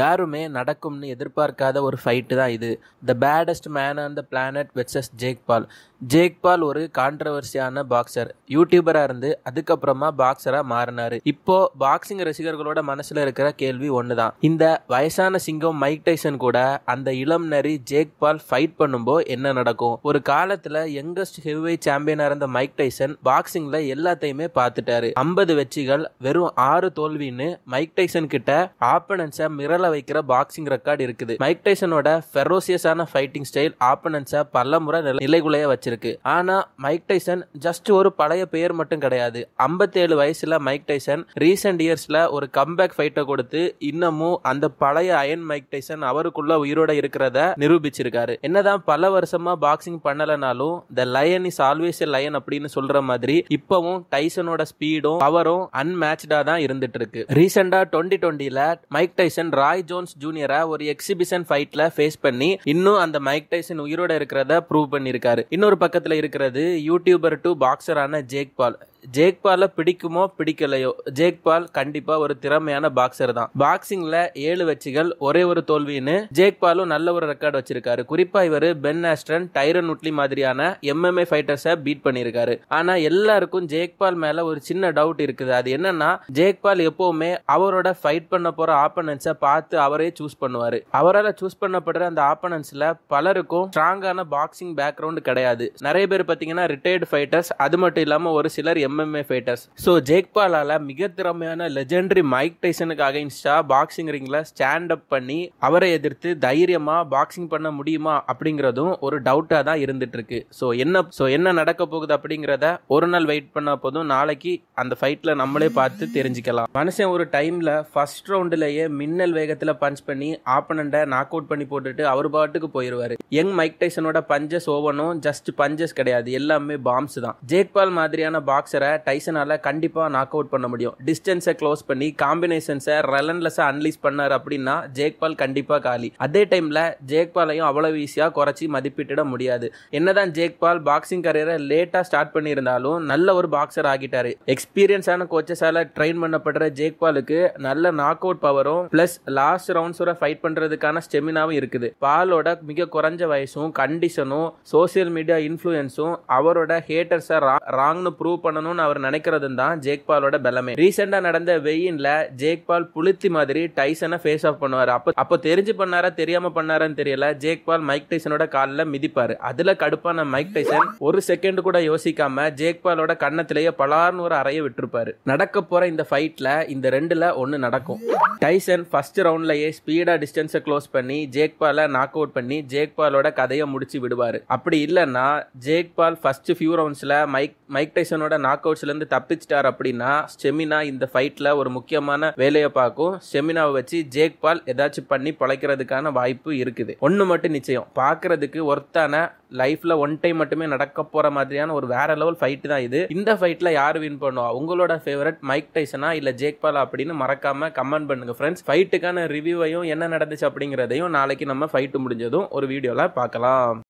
யாருமே நடக்கும்னு எதிர்பார்க்காத ஒரு ஃபைட்டு தான் இது the baddest man on the planet versus Jake Paul Jake Paul ஒரு கான்ட்ரவர்சியான பாக்ஸர் யூடியூபராக இருந்து அதுக்கப்புறமா பாக்ஸராக மாறினாரு இப்போ பாக்ஸிங் ரசிகர்களோட மனசில் இருக்கிற கேள்வி ஒன்று தான் இந்த வயசான சிங்கம் மைக் டைசன் கூட அந்த இளம் நரி ஜேக் பால் ஃபைட் பண்ணும்போது என்ன நடக்கும் ஒரு காலத்தில் யங்கஸ்ட் ஹெவிவை சாம்பியனாக இருந்த மைக் டைசன் பாக்ஸிங்கில் எல்லாத்தையுமே பார்த்துட்டாரு ஐம்பது வெற்றிகள் வெறும் ஆறு தோல்வின்னு மைக் டைசன் கிட்ட ஆப்பனன்ஸை மிரள வைக்கிற பாக்ஸிங் ரெக்கார்டு இருக்குது மைக் டைசனோட ஃபெரோசியஸான ஃபைட்டிங் ஸ்டைல் ஆப்பனன்ஸை பல முறை நிலைகுலைய வச்சிருக்கு இருந்திருக்கு ஆனா மைக் டைசன் ஜஸ்ட் ஒரு பழைய பெயர் மட்டும் கிடையாது ஐம்பத்தேழு வயசுல மைக் டைசன் ரீசெண்ட் இயர்ஸ்ல ஒரு கம்பேக் ஃபைட்டை கொடுத்து இன்னமும் அந்த பழைய அயன் மைக் டைசன் அவருக்குள்ள உயிரோட இருக்கிறத நிரூபிச்சிருக்காரு என்னதான் பல வருஷமா பாக்ஸிங் பண்ணலனாலும் the lion is always a lion அப்படின்னு சொல்ற மாதிரி இப்பவும் டைசனோட ஸ்பீடும் அவரும் அன்மேட்சா தான் இருந்துட்டு இருக்கு ரீசெண்டா டுவெண்டி டுவெண்ட்டில மைக் டைசன் ராய் ஜோன்ஸ் ஜூனியரை ஒரு எக்ஸிபிஷன் ஃபைட்ல ஃபேஸ் பண்ணி இன்னும் அந்த மைக் டைசன் உயிரோட இருக்கிறத ப்ரூவ் பண்ணிருக்காரு இன்னொரு பக்கத்தில் இருக்கிறது யூடியூபர் டு பாக்ஸரான ஜேக் பால் ஜேக் பிடிக்குமோ பிடிக்கலையோ ஜேக் பால் கண்டிப்பா ஒரு திறமையான பாக்ஸர் தான் பாக்ஸிங்ல ஏழு வச்சிகள் ஒரே ஒரு தோல்வின்னு ஜேக் பாலும் நல்ல ஒரு ரெக்கார்டு வச்சிருக்காரு குறிப்பா இவர் பென் ஆஸ்டன் டைரன் உட்லி மாதிரியான எம்எம்ஏ ஃபைட்டர்ஸை பீட் பண்ணியிருக்காரு ஆனா எல்லாருக்கும் ஜேக் பால் மேல ஒரு சின்ன டவுட் இருக்குது அது என்னன்னா ஜேக் பால் எப்பவுமே அவரோட ஃபைட் பண்ண போற ஆப்பனன்ஸ பார்த்து அவரே சூஸ் பண்ணுவாரு அவரால் சூஸ் பண்ணப்படுற அந்த ஆப்பனன்ஸ்ல பலருக்கும் ஸ்ட்ராங்கான பாக்ஸிங் பேக்ரவுண்ட் கிடையாது நிறைய பேர் பார்த்தீங்கன்னா ரிட்டையர்டு ஃபைட்டர்ஸ் அது மட்டும் இல்லாம ஒரு சிலர் M MMA fighters so Jake மிக திறமையான லெஜெண்டரி மைக் டைசனுக்கு அகைன்ஸ்டா பாக்ஸிங் ரிங்ல ஸ்டாண்ட் அப் பண்ணி அவரை எதிர்த்து தைரியமா பாக்ஸிங் பண்ண முடியுமா அப்படிங்கிறதும் ஒரு டவுட்டாக தான் இருந்துட்டு இருக்கு ஸோ என்ன ஸோ என்ன நடக்க போகுது அப்படிங்கிறத ஒரு நாள் வெயிட் பண்ண போதும் நாளைக்கு அந்த ஃபைட்டில் நம்மளே பார்த்து தெரிஞ்சுக்கலாம் மனுஷன் ஒரு டைமில் ஃபர்ஸ்ட் ரவுண்டிலேயே மின்னல் வேகத்தில் பஞ்ச் பண்ணி ஆப்பனண்டை நாக் அவுட் பண்ணி போட்டுட்டு அவர் பாட்டுக்கு போயிடுவார் யங் மைக் டைசனோட பஞ்சஸ் ஓவனும் ஜஸ்ட் பஞ்சஸ் கிடையாது எல்லாமே பாம்ஸ் தான் ஜேக்பால் மாதிரியான பாக்ஸர் பிளேயரை டைசனால் கண்டிப்பாக நாக் அவுட் பண்ண முடியும் டிஸ்டன்ஸை க்ளோஸ் பண்ணி காம்பினேஷன்ஸை ரெலன்லெஸ்ஸாக அன்லீஸ் பண்ணார் அப்படின்னா ஜேக்பால் கண்டிப்பாக காலி அதே டைமில் ஜேக்பாலையும் அவ்வளோ ஈஸியாக குறைச்சி மதிப்பிட்டிட முடியாது என்னதான் ஜேக்பால் பாக்ஸிங் கரியரை லேட்டாக ஸ்டார்ட் பண்ணியிருந்தாலும் நல்ல ஒரு பாக்ஸர் ஆகிட்டார் எக்ஸ்பீரியன்ஸான கோச்சஸால் ட்ரெயின் பண்ணப்படுற ஜேக்பாலுக்கு நல்ல நாக் அவுட் பவரும் ப்ளஸ் லாஸ்ட் ரவுண்ட்ஸோட ஃபைட் பண்ணுறதுக்கான ஸ்டெமினாவும் இருக்குது பாலோட மிக குறைஞ்ச வயசும் கண்டிஷனும் சோசியல் மீடியா இன்ஃப்ளூயன்ஸும் அவரோட ஹேட்டர்ஸை ராங்னு ப்ரூவ் பண்ணணும் பண்ணணும்னு அவர் நினைக்கிறதும் தான் ஜேக்பாலோட பலமே ரீசெண்டா நடந்த வெயின்ல ஜேக்பால் புளுத்தி மாதிரி டைசனை ஃபேஸ் ஆஃப் பண்ணுவார் அப்போ அப்போ தெரிஞ்சு பண்ணாரா தெரியாம பண்ணாரான்னு தெரியல ஜேக்பால் மைக் டைசனோட காலில் மிதிப்பார் அதுல கடுப்பான மைக் டைசன் ஒரு செகண்ட் கூட யோசிக்காம ஜேக்பாலோட கண்ணத்திலேயே பலார்னு ஒரு அறைய விட்டுருப்பாரு நடக்க போற இந்த ஃபைட்ல இந்த ரெண்டுல ஒன்னு நடக்கும் டைசன் ஃபர்ஸ்ட் ரவுண்ட்லயே ஸ்பீடா டிஸ்டன்ஸை க்ளோஸ் பண்ணி ஜேக்பால நாக் அவுட் பண்ணி ஜேக்பாலோட கதையை முடிச்சு விடுவாரு அப்படி இல்லைன்னா ஜேக்பால் ஃபர்ஸ்ட் ஃபியூ ரவுண்ட்ஸ்ல மைக் மைக் டைசனோட நாக் நாக் அவுட்ஸ்லேருந்து தப்பிச்சிட்டார் அப்படின்னா செமினா இந்த ஃபைட்டில் ஒரு முக்கியமான வேலையை பார்க்கும் செமினாவை வச்சு ஜேக் பால் ஏதாச்சும் பண்ணி பழைக்கிறதுக்கான வாய்ப்பு இருக்குது ஒன்று மட்டும் நிச்சயம் பார்க்கறதுக்கு ஒர்த்தான லைஃப்பில் ஒன் டைம் மட்டுமே நடக்க போற மாதிரியான ஒரு வேற லெவல் ஃபைட்டு தான் இது இந்த ஃபைட்டில் யார் வின் பண்ணுவா உங்களோட ஃபேவரட் மைக் டைசனா இல்லை ஜேக் பால் அப்படின்னு மறக்காம கமெண்ட் பண்ணுங்க ஃப்ரெண்ட்ஸ் ஃபைட்டுக்கான ரிவ்யூவையும் என்ன நடந்துச்சு அப்படிங்கிறதையும் நாளைக்கு நம்ம ஃபைட்டு முடிஞ்சதும் ஒரு வீடியோவில் பார்க்கலாம்